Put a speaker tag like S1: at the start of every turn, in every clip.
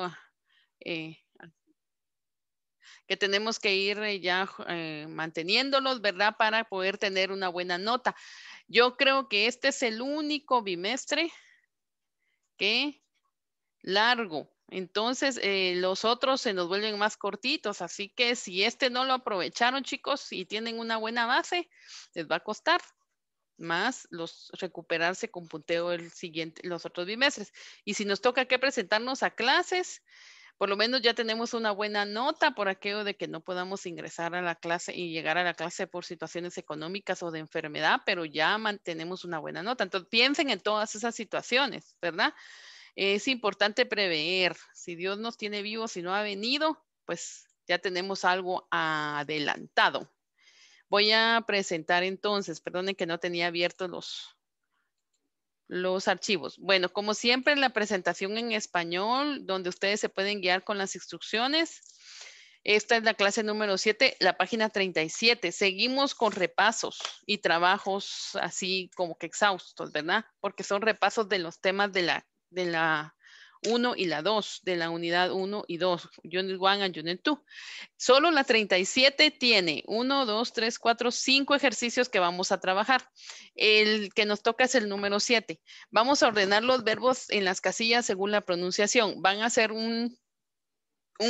S1: Ah, eh, que tenemos que ir eh, ya eh, manteniéndolos, ¿verdad? Para poder tener una buena nota. Yo creo que este es el único bimestre que largo. Entonces, los otros se nos vuelven más cortitos. Así que si este no lo aprovecharon, chicos, y tienen una buena base, les va a costar más los recuperarse con punteo el siguiente, los otros bimestres. Y si nos toca que presentarnos a clases, por lo menos ya tenemos una buena nota por aquello de que no podamos ingresar a la clase y llegar a la clase por situaciones económicas o de enfermedad, pero ya mantenemos una buena nota. Entonces piensen en todas esas situaciones, ¿verdad? Es importante prever. Si Dios nos tiene vivos, si no ha venido, pues ya tenemos algo adelantado. Voy a presentar entonces, perdonen que no tenía abiertos los, los archivos. Bueno, como siempre, la presentación en español, donde ustedes se pueden guiar con las instrucciones. Esta es la clase número 7, la página 37. Seguimos con repasos y trabajos así como que exhaustos, ¿verdad? Porque son repasos de los temas de la, de la 1 y la 2 de la unidad 1 y 2, Unit 1 and Unit 2. Solo la 37 tiene 1, 2, 3, 4, 5 ejercicios que vamos a trabajar. El que nos toca es el número 7. Vamos a ordenar los verbos en las casillas según la pronunciación. Van a ser un,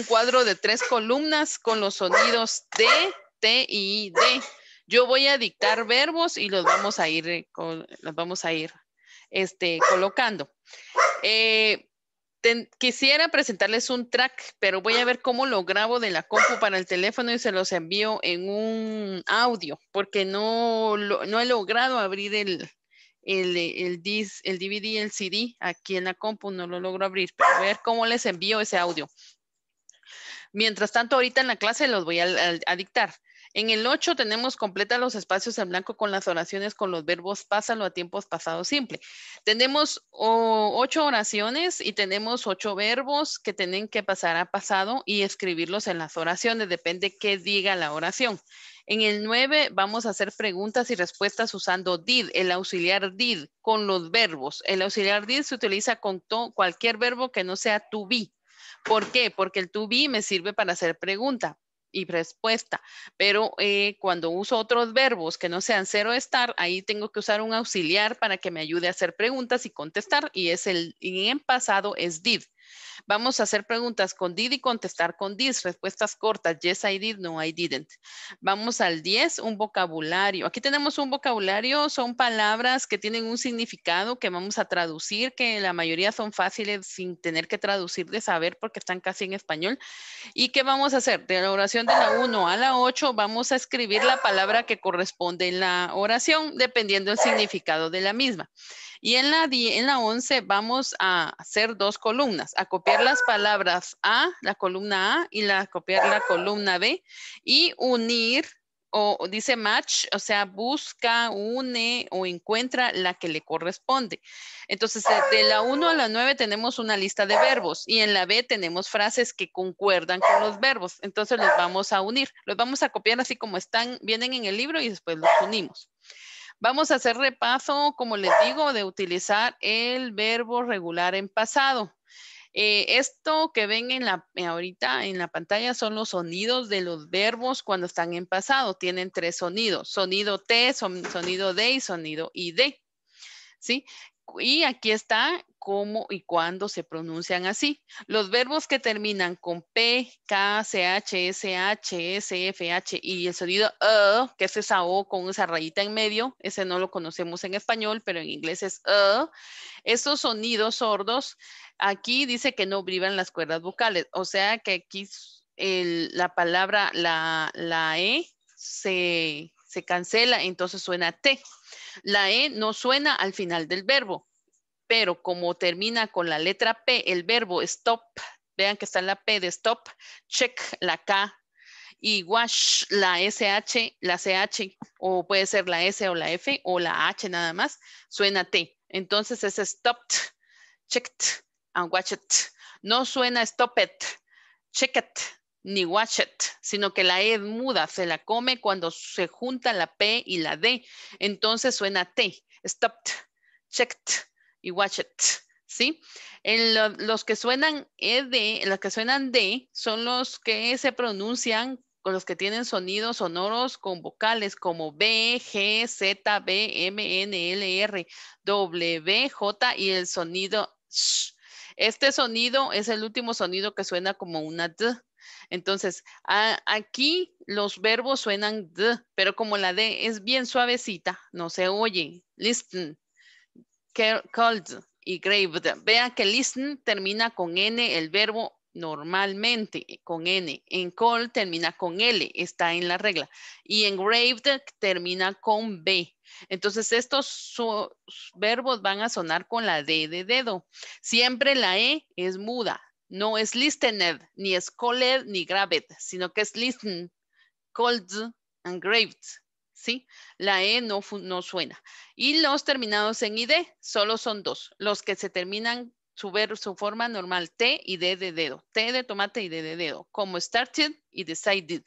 S1: cuadro de tres columnas con los sonidos D, T y D. Yo voy a dictar verbos y los vamos a ir, eh, los vamos a ir este, colocando. Eh, quisiera presentarles un track, pero voy a ver cómo lo grabo de la compu para el teléfono y se los envío en un audio, porque no, he logrado abrir el, el, el, el el CD aquí en la compu, no lo logro abrir, pero a ver cómo les envío ese audio. Mientras tanto, ahorita en la clase los voy a dictar. En el 8 tenemos completa los espacios en blanco con las oraciones con los verbos pásalo a tiempos pasado simple. Tenemos ocho oraciones y tenemos ocho verbos que tienen que pasar a pasado y escribirlos en las oraciones, depende qué diga la oración. En el 9 vamos a hacer preguntas y respuestas usando did, el auxiliar did, con los verbos. El auxiliar did se utiliza con cualquier verbo que no sea to be. ¿Por qué? Porque el to be me sirve para hacer pregunta y respuesta. Pero eh, cuando uso otros verbos que no sean ser o estar, ahí tengo que usar un auxiliar para que me ayude a hacer preguntas y contestar. Y es el y en pasado es did. Vamos a hacer preguntas con did y contestar con dis. Respuestas cortas. Yes, I did. No, I didn't. Vamos al 10, un vocabulario. Aquí tenemos un vocabulario. Son palabras que tienen un significado que vamos a traducir, que la mayoría son fáciles sin tener que traducir de saber porque están casi en español. ¿Y qué vamos a hacer? De la oración de la 1 a la 8 vamos a escribir la palabra que corresponde en la oración dependiendo del significado de la misma. Y en la, en la 11 vamos a hacer dos columnas a copiar las palabras A, la columna A, y la copiar la columna B, y unir, o, o dice match, o sea, busca, une o encuentra la que le corresponde. Entonces, de la 1 a la 9 tenemos una lista de verbos, y en la B tenemos frases que concuerdan con los verbos. Entonces, los vamos a unir, los vamos a copiar así como están, vienen en el libro y después los unimos. Vamos a hacer repaso, como les digo, de utilizar el verbo regular en pasado. Eh, esto que ven en la, eh, ahorita en la pantalla son los sonidos de los verbos cuando están en pasado. Tienen tres sonidos, sonido T, sonido D y sonido ID. ¿Sí? Y aquí está cómo y cuándo se pronuncian así. Los verbos que terminan con P, K, CH, H, S, F, H y el sonido uh, que es esa O con esa rayita en medio, ese no lo conocemos en español, pero en inglés es uh. esos sonidos sordos, aquí dice que no vibran las cuerdas vocales, o sea que aquí la palabra, la, la E, se, se cancela, entonces suena T. La E no suena al final del verbo, pero como termina con la letra P, el verbo stop, vean que está la P de stop, check la K y wash la SH, la CH, o puede ser la S o la F o la H nada más, suena T. Entonces es stopped, checked and it. No suena stop it, check it, ni watch it, sino que la E muda se la come cuando se junta la P y la D. Entonces suena T, stopped, checked y watch ¿Sí? En los que suenan ED, los que suenan D, son los que se pronuncian con los que tienen sonidos sonoros con vocales como B, G, Z, B, M, N, L, R, W, J y el sonido Sh. Este sonido es el último sonido que suena como una D entonces, aquí los verbos suenan d, pero como la d es bien suavecita, no se oye. Listen, called y graved. Vea que listen termina con n el verbo normalmente con N. En cold termina con L, está en la regla. Y en engraved termina con B. Entonces estos verbos van a sonar con la D de dedo. Siempre la E es muda. No es listened, ni es ni grabbed, sino que es listen, called, and ¿Sí? La E no, suena. Y los terminados en ID solo son dos. Los que se terminan su, su forma normal, T y D de dedo. T de tomate y D de dedo. Como started y decided.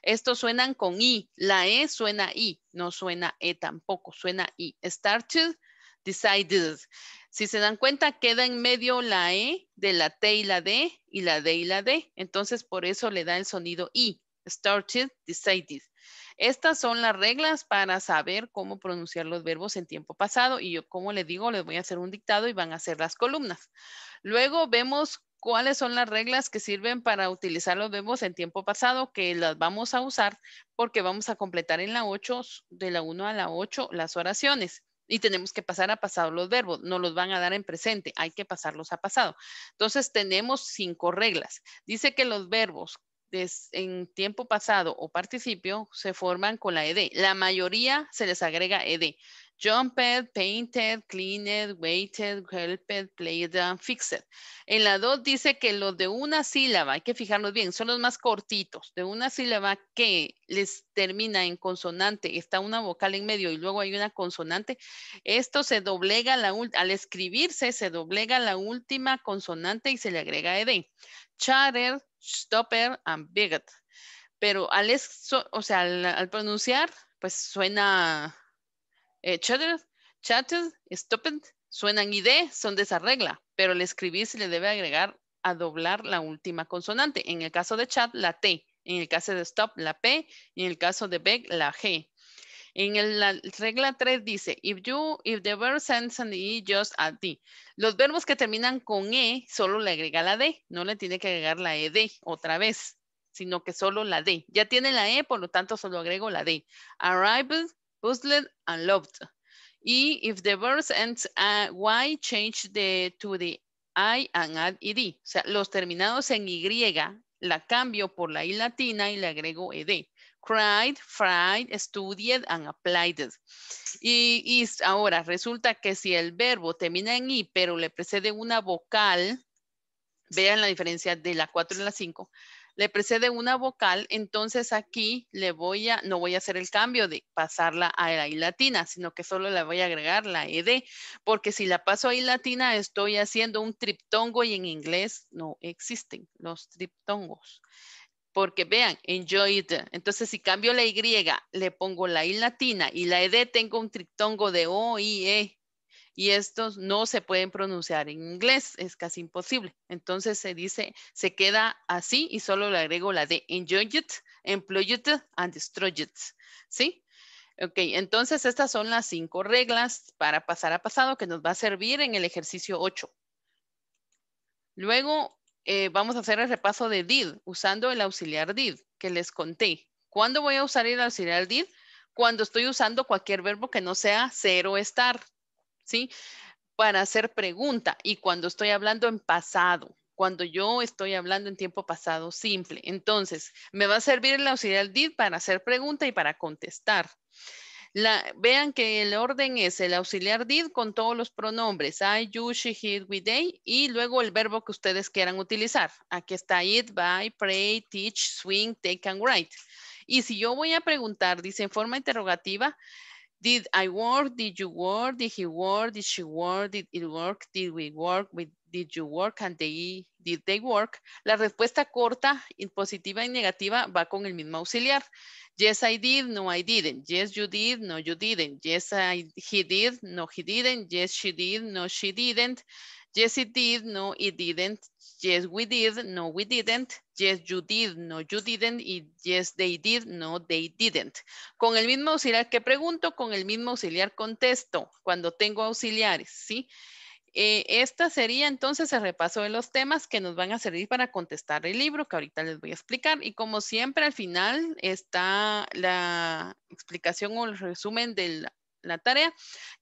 S1: Estos suenan con I. La E suena I. No suena E tampoco. Suena I. Started decided. Si se dan cuenta, queda en medio la E de la T y la D y la D y la D. Entonces, por eso le da el sonido I. Started, decided. Estas son las reglas para saber cómo pronunciar los verbos en tiempo pasado. Y yo, como les digo, les voy a hacer un dictado y van a hacer las columnas. Luego vemos cuáles son las reglas que sirven para utilizar los verbos en tiempo pasado, que las vamos a usar porque vamos a completar en la 8, de la 1 a la 8, las oraciones y tenemos que pasar a pasado los verbos, no los van a dar en presente, hay que pasarlos a pasado. Entonces tenemos cinco reglas. Dice que los verbos en tiempo pasado o participio se forman con la ED. La mayoría se les agrega ED. Jumped, painted, cleaned, waited, helped, played, and fixed. En la 2 dice que los de una sílaba, hay que fijarnos bien, son los más cortitos, de una sílaba que les termina en consonante, está una vocal en medio y luego hay una consonante, esto se doblega, la, al escribirse se doblega la última consonante y se le agrega ed. Chatter, stopper, and bigot. Pero al, o sea, al pronunciar, pues suena eh, stop stopped, suenan ID, son de esa regla, pero al escribir se le debe agregar a doblar la última consonante. En el caso de chat, la T. En el caso de stop, la P. Y en el caso de beg, la G. En la regla 3 dice, if you, if the verb sends an E, just add D. Los verbos que terminan con E, solo le agrega la D. No le tiene que agregar la ED otra vez, sino que solo la D. Ya tiene la E, por lo tanto, solo agrego la D. Arrived, puzzled and loved. Y if the verse ends in ah, y, change the, to the I and add ed. O sea, los terminados en y, la cambio por la i latina y le agrego ed. Cried, fried, studied and applied. Y, y ahora, resulta que si el verbo termina en i, pero le precede una vocal, vean la diferencia de la 4 y la 5, le precede una vocal, entonces aquí le voy a, no voy a hacer el cambio de pasarla a la I latina, sino que solo le voy a agregar la ED, porque si la paso a I latina estoy haciendo un triptongo y en inglés no existen los triptongos. Porque vean, enjoy it. Entonces, si cambio la Y, le pongo la I latina y la ED tengo un triptongo de O, I, E y estos no se pueden pronunciar en inglés, es casi imposible. Entonces se dice, se queda así y solo le agrego la de enjoy it, employ it and destroy it, ¿sí? Ok, entonces estas son las cinco reglas para pasar a pasado que nos va a servir en el ejercicio 8. Luego eh, vamos a hacer el repaso de did usando el auxiliar did que les conté. ¿Cuándo voy a usar el auxiliar did? Cuando estoy usando cualquier verbo que no sea ser o estar. ¿sí? Para hacer pregunta y cuando estoy hablando en pasado, cuando yo estoy hablando en tiempo pasado simple. Entonces, me va a servir el auxiliar did para hacer pregunta y para contestar. La, vean que el orden es el auxiliar did con todos los pronombres. I, you, she, he, we, they. Y luego el verbo que ustedes quieran utilizar. Aquí está it, by, pray, teach, swing, take and write. Y si yo voy a preguntar, dice en forma interrogativa, Did I work? Did you work? Did he work? Did she work? Did it work? Did we work? did you work? And they, did they work? La respuesta corta, positiva y negativa, va con el mismo auxiliar. Yes, I did. No, I didn't. Yes, you did. No, you didn't. Yes, he did. No, he didn't. Yes, she did. No, she didn't. Yes, it did. No, it didn't. Yes, we did. No, we didn't. Yes, you did. No, you didn't. Y yes, they did. No, they didn't. Con el mismo auxiliar que pregunto, con el mismo auxiliar contesto cuando tengo auxiliares, ¿sí? Eh, esta sería entonces el repaso de los temas que nos van a servir para contestar el libro que ahorita les voy a explicar. Y como siempre, al final está la explicación o el resumen del la tarea,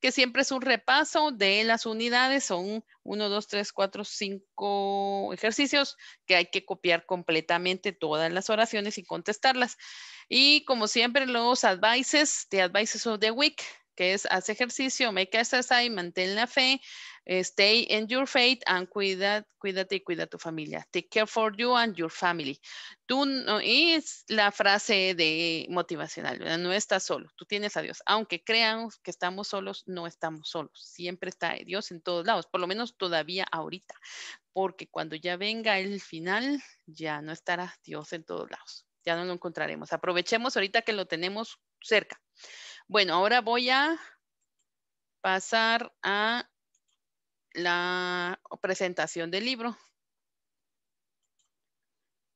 S1: que siempre es un repaso de las unidades, son uno dos tres cuatro cinco ejercicios que hay que copiar completamente todas las oraciones y contestarlas. Y como siempre, los advices, the advices of the week, que es haz ejercicio, make exercise, mantén la fe, Stay in your faith and cuida, cuídate y cuida tu familia. Take care for you and your family. Tú, es la frase de motivacional, no estás solo, tú tienes a Dios. Aunque crean que estamos solos, no estamos solos. Siempre está Dios en todos lados, por lo menos todavía ahorita, porque cuando ya venga el final, ya no estará Dios en todos lados. Ya no lo encontraremos. Aprovechemos ahorita que lo tenemos cerca. Bueno, ahora voy a pasar a la presentación del libro.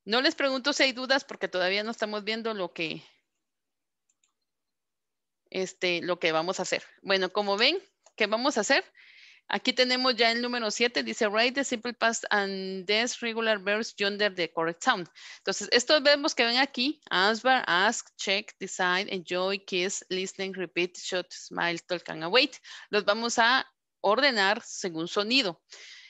S1: No les pregunto si hay dudas porque todavía no estamos viendo lo que, este, lo que vamos a hacer. Bueno, como ven, ¿qué vamos a hacer? Aquí tenemos ya el número 7, dice write the simple past and this regular verbs under the correct sound. Entonces, esto vemos que ven aquí, answer, ask, check, decide, enjoy, kiss, listen, repeat, shot, smile, talk and await, los vamos a ordenar según sonido.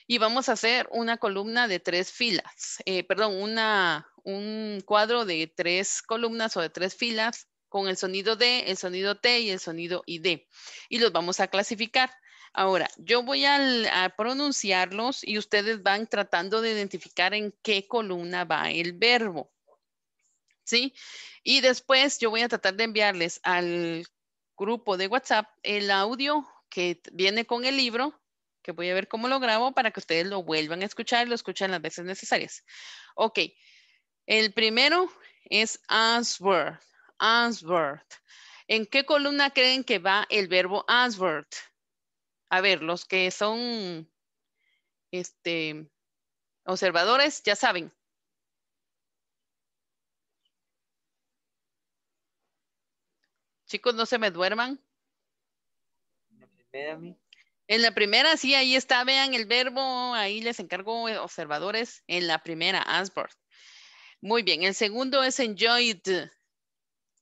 S1: Y vamos a hacer una columna de tres filas, eh, perdón, una, un cuadro de tres columnas o de tres filas con el sonido D, el sonido T y el sonido ID. Y los vamos a clasificar. Ahora, yo voy a pronunciarlos y ustedes van tratando de identificar en qué columna va el verbo. ¿Sí? Y después yo voy a tratar de enviarles al grupo de WhatsApp el audio que viene con el libro, que voy a ver cómo lo grabo para que ustedes lo vuelvan a escuchar, lo escuchen las veces necesarias. Ok, el primero es answer answer ¿En qué columna creen que va el verbo answer A ver, los que son este, observadores ya saben. Chicos, no se me duerman. En la primera, sí, ahí está, vean el verbo, ahí les encargo observadores en la primera, Ansbord. Muy bien, el segundo es enjoyed,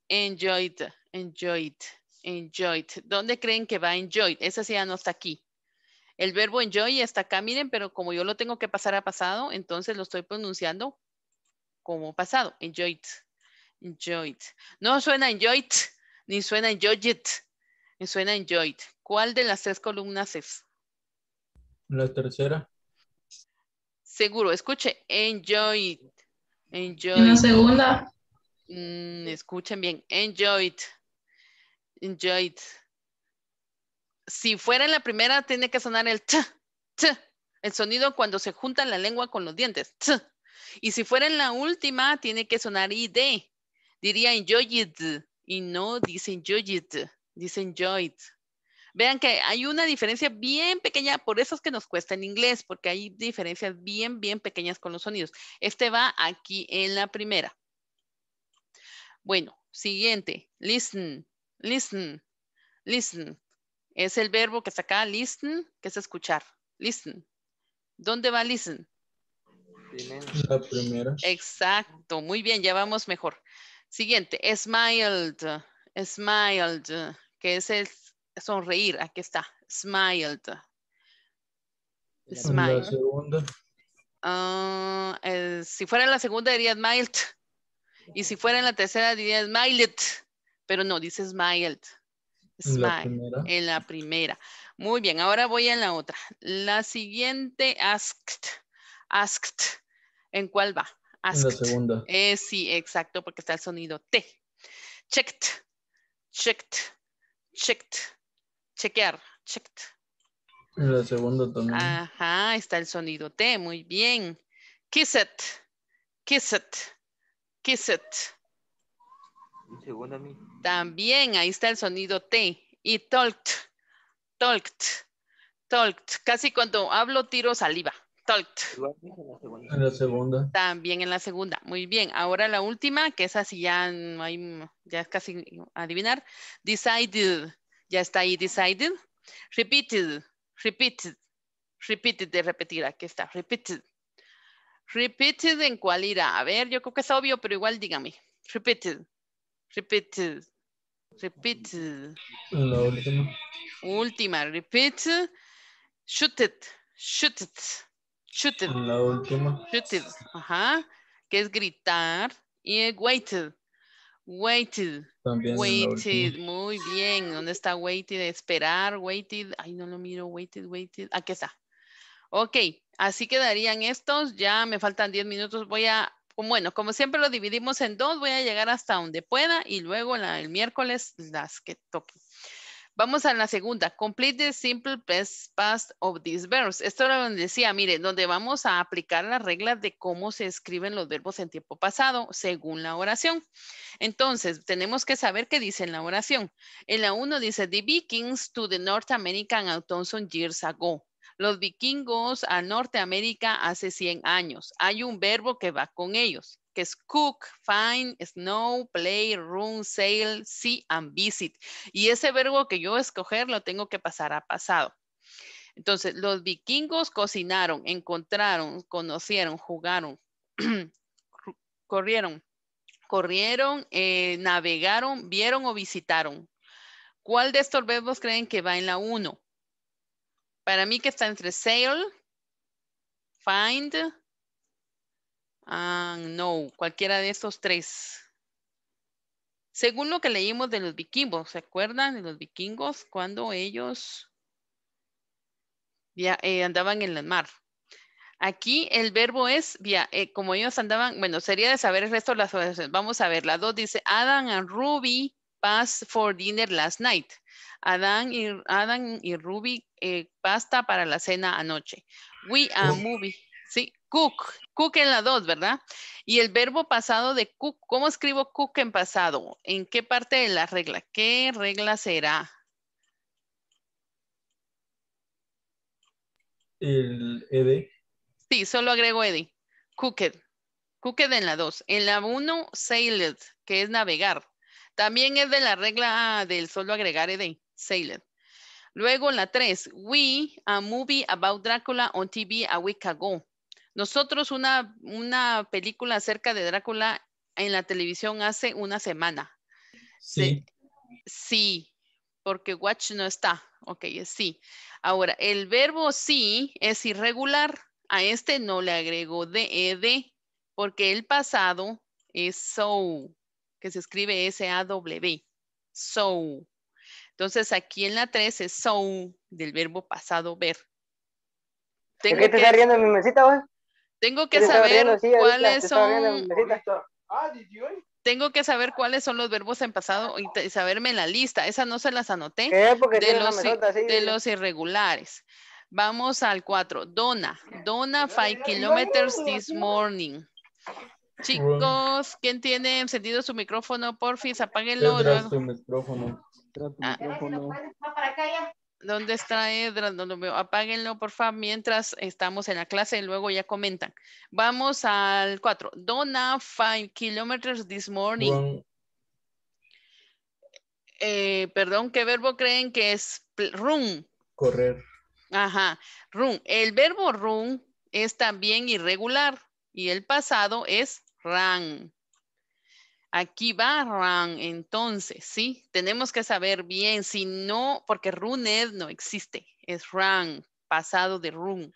S1: enjoyed, enjoyed, enjoyed. ¿Dónde creen que va enjoyed? Esa sí ya no está aquí. El verbo enjoy está acá, miren, pero como yo lo tengo que pasar a pasado, entonces lo estoy pronunciando como pasado, enjoyed, enjoyed. No suena enjoyed, ni suena enjoyed, ni suena enjoyed. ¿Cuál de las tres columnas es? La tercera. Seguro, escuche, enjoy it. Enjoy. ¿En la segunda? Mm, escuchen bien, enjoy it. Enjoy it. Si fuera en la primera, tiene que sonar el t, t, el sonido cuando se junta la lengua con los dientes. T. Y si fuera en la última, tiene que sonar id. Diría enjoy it. Y no dicen enjoy it, dice enjoy it. Vean que hay una diferencia bien pequeña, por eso es que nos cuesta en inglés, porque hay diferencias bien, bien pequeñas con los sonidos. Este va aquí en la primera. Bueno, siguiente. Listen, listen, listen. Es el verbo que está acá, listen, que es escuchar. Listen. ¿Dónde va listen? La primera. Exacto, muy bien, ya vamos mejor. Siguiente, smiled, smiled, que es el sonreír, aquí está, smiled. Smile. Ah, si fuera en la segunda diría smiled. Y si fuera en la tercera diría smiled. Pero no, dice smiled. Smile. en la primera. Muy bien, ahora voy a la otra. La siguiente, asked. Asked. ¿En cuál va? Asked. En la segunda. Eh, sí, exacto, porque está el sonido T. Checked. Checked. Checked chequear. Checked. La segunda también. Ajá, está el sonido T, muy bien. Kiss it, kiss it, kiss it. Segunda También, ahí está el sonido T. Y talked, talked, talked. Casi cuando hablo tiro saliva. Talked. En la segunda. También en la segunda. Muy bien. Ahora la última, que es así ya hay, ya es casi adivinar. Decided ya está ahí decided. Repeated, repeated, repeated de repetir, aquí está, repeated. Repeated en cuál irá. A ver, yo creo que es obvio, pero igual dígame. Repeated, repeated, repeated. La última. Última, repeated. Shoot it, shoot it, shoot it. La última. Shoot it, ajá. Que es gritar. Y waited, waited, también waited, muy bien. ¿Dónde está waited? Esperar, waited. Ay, no lo miro, waited, waited. Aquí está. Ok, así quedarían estos. Ya me faltan 10 minutos. Voy a, bueno, como siempre lo dividimos en dos, voy a llegar hasta donde pueda y luego el miércoles las que toquen. Vamos a la segunda. Complete the simple past of these verbs. Esto era donde decía, mire, donde vamos a aplicar las reglas de cómo se escriben los verbos en tiempo pasado según la oración. Entonces, tenemos que saber qué dice en la oración. En la 1 dice, the Vikings to the North American years ago. Los vikingos a Norteamérica hace 100 años. Hay un verbo que va con ellos que es cook, find, snow, play, room, sail, see and visit. Y ese verbo que yo escoger lo tengo que pasar a pasado. Entonces, los vikingos cocinaron, encontraron, conocieron, jugaron, corrieron, corrieron, eh, navegaron, vieron o visitaron. ¿Cuál de estos verbos creen que va en la 1? Para mí que está entre sail, find, Ah, no, cualquiera de estos tres. Según lo que leímos de los vikingos, ¿se acuerdan de los vikingos cuando ellos eh, andaban en el mar? Aquí el verbo es, eh, como ellos andaban, bueno, sería de saber el resto de las Vamos a ver, la dos dice, Adam and Ruby passed for dinner last night. Adán y, Adam y Ruby eh, pasta para la cena anoche. We are oh. movie. ¿sí? Cook, cook en la 2, ¿verdad? Y el verbo pasado de cook, ¿cómo escribo cook en pasado? ¿En qué parte de la regla? ¿Qué regla será? El ed. Sí, solo agrego ed. Cooked. Cooked en la 2. En la 1, sailed, que es navegar. También es de la regla del solo agregar ed, sailed. Luego la 3, we, a movie about Drácula on TV a week ago. Nosotros una, una película acerca de Drácula en la televisión hace una semana. Sí. sí, porque watch no está. Ok, sí. Ahora, el verbo sí es irregular. A este no le agregó ed porque el pasado es so, que se escribe S-A-W. So. Entonces aquí en la 3 es so del verbo pasado ver. Tengo que te está mi mesita, tengo que saber cuáles son. Ah, tengo que saber cuáles son los verbos en pasado y, saberme la lista. Esa no se las anoté. De los, irregulares. Vamos al 4. Dona. Dona five kilometers this morning. Chicos, ¿quién tiene encendido su micrófono? Porfis, apáguenlo. Tu micrófono. Ah. el ¿Dónde está Edra? No Apáguenlo, por favor, mientras estamos en la clase y luego ya comentan. Vamos al 4. Donna, 5 kilometers this morning. Eh, perdón, ¿qué verbo creen que es run? Correr. Ajá, run. El verbo run es también irregular y el pasado es run. Aquí va run, entonces, ¿sí? Tenemos que saber bien, si no, porque runed no existe, es run, pasado de run.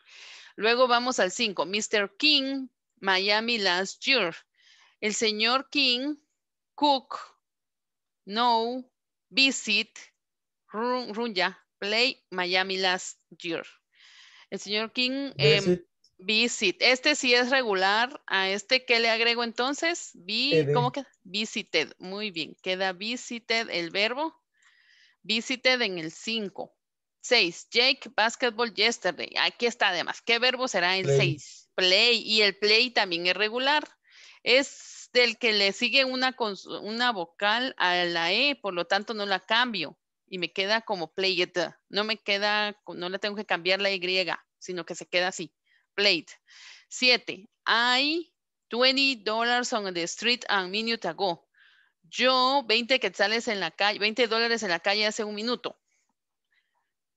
S1: Luego vamos al 5, Mr. King, Miami last year. El señor King, cook, no, visit, run, ya, play Miami last year. El señor King... Em, Visit. Este sí es regular. ¿A este qué le agrego entonces? Vi, ¿Cómo queda? Visited. Muy bien. Queda visited el verbo. Visited en el 5. 6. Jake basketball yesterday. Aquí está además. ¿Qué verbo será el 6? Play. Y el play también es regular. Es del que le sigue una, una vocal a la E, por lo tanto no la cambio. Y me queda como play it. No me queda, no le tengo que cambiar la Y, sino que se queda así plate. Siete, I $20 dollars on the street a minute ago. Yo 20 sales en la calle, 20 dólares en la calle hace un minuto.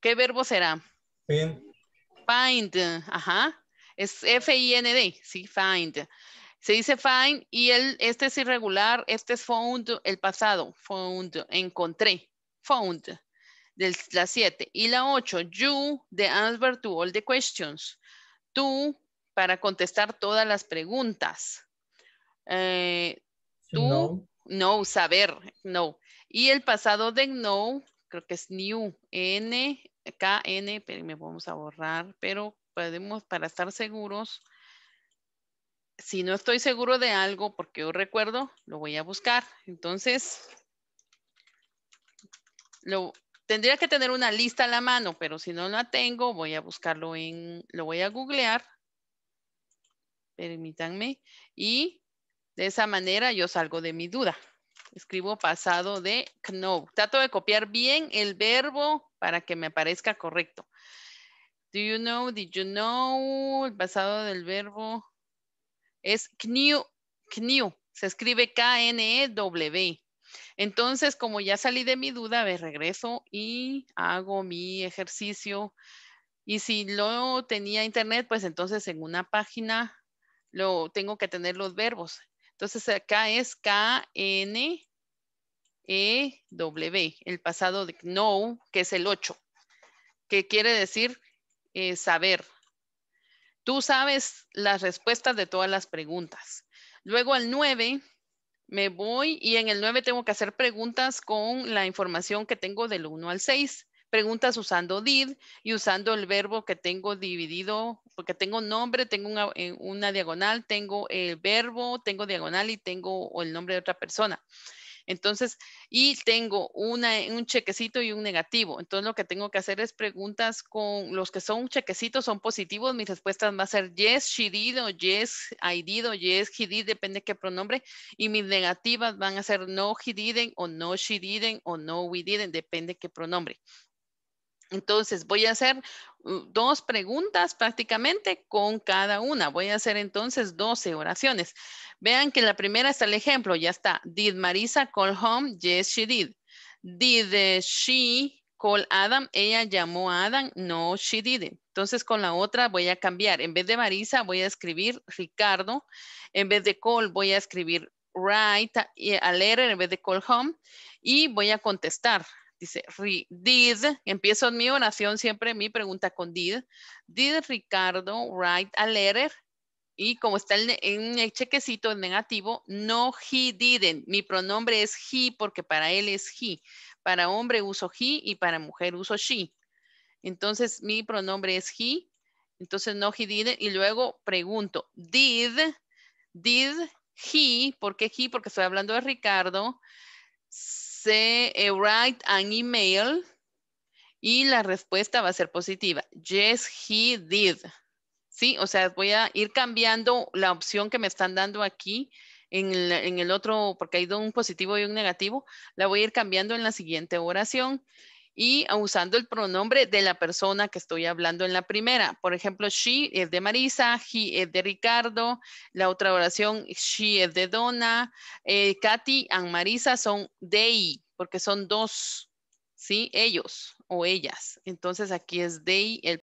S1: ¿Qué verbo será? Find. Find, ajá. Es F-I-N-D, sí, find. Se dice find y el, este es irregular, este es found, el pasado, found, encontré, found, la 7. Y la ocho, you, the answer to all the questions tú para contestar todas las preguntas. Eh, tú, no. saber, no. Y el pasado de no, creo que es new, n, k, n, pero me vamos a borrar, pero podemos, para estar seguros, si no estoy seguro de algo, porque yo recuerdo, lo voy a buscar. Entonces, lo, Tendría que tener una lista a la mano, pero si no la tengo, voy a buscarlo en, lo voy a googlear. Permítanme. Y de esa manera yo salgo de mi duda. Escribo pasado de know. Trato de copiar bien el verbo para que me parezca correcto. Do you know, did you know, el pasado del verbo es knew, knew. Se escribe K-N-E-W. Entonces, como ya salí de mi duda, me regreso y hago mi ejercicio. Y si no tenía internet, pues entonces en una página lo tengo que tener los verbos. Entonces acá es K, N, E, W, el pasado de know, que es el 8, que quiere decir eh, saber. Tú sabes las respuestas de todas las preguntas. Luego al 9 me voy y en el 9 tengo que hacer preguntas con la información que tengo del 1 al 6. Preguntas usando did y usando el verbo que tengo dividido, porque tengo nombre, tengo una, eh, una diagonal, tengo el verbo, tengo diagonal y tengo el nombre de otra persona. Entonces, y tengo un chequecito y un negativo. Entonces, lo que tengo que hacer es preguntas con los que son chequecitos, son positivos. Mis respuestas van a ser yes, she did, o yes, I did, o yes, he did, depende qué pronombre. Y mis negativas van a ser no, he didn't, o no, she didn't, o no, we didn't, depende qué pronombre. Entonces, voy a hacer mm, dos preguntas prácticamente con cada una. Voy a hacer entonces 12 oraciones. Vean que la primera está el ejemplo, ya está. Did Marisa call home? Yes, she did. Did eh, she call Adam? Ella llamó a Adam. No, she didn't. Entonces con la otra voy a cambiar. En vez de Marisa voy a escribir Ricardo. En vez de call voy a escribir write eh, a letter en vez de call home. Y voy a contestar. Dice, did, empiezo mi oración siempre, mi pregunta con did. Did Ricardo write a letter? Y como está en el chequecito en negativo, no he didn't. Mi pronombre es he porque para él es he. Para hombre uso he y para mujer uso she. Entonces mi pronombre es he. Entonces no he didn't. Y luego pregunto, did, did he, porque he, porque estoy hablando de Ricardo, se eh, write an email y la respuesta va a ser positiva. Yes, he did. Sí, o sea, voy a ir cambiando la opción que me están dando aquí en el, en el otro, porque hay un positivo y un negativo, la voy a ir cambiando en la siguiente oración y usando el pronombre de la persona que estoy hablando en la primera. Por ejemplo, she es de Marisa, he es de Ricardo, la otra oración, she es de Donna, eh, Katy and Marisa son they, porque son dos, ¿sí? Ellos o ellas. Entonces aquí es they, el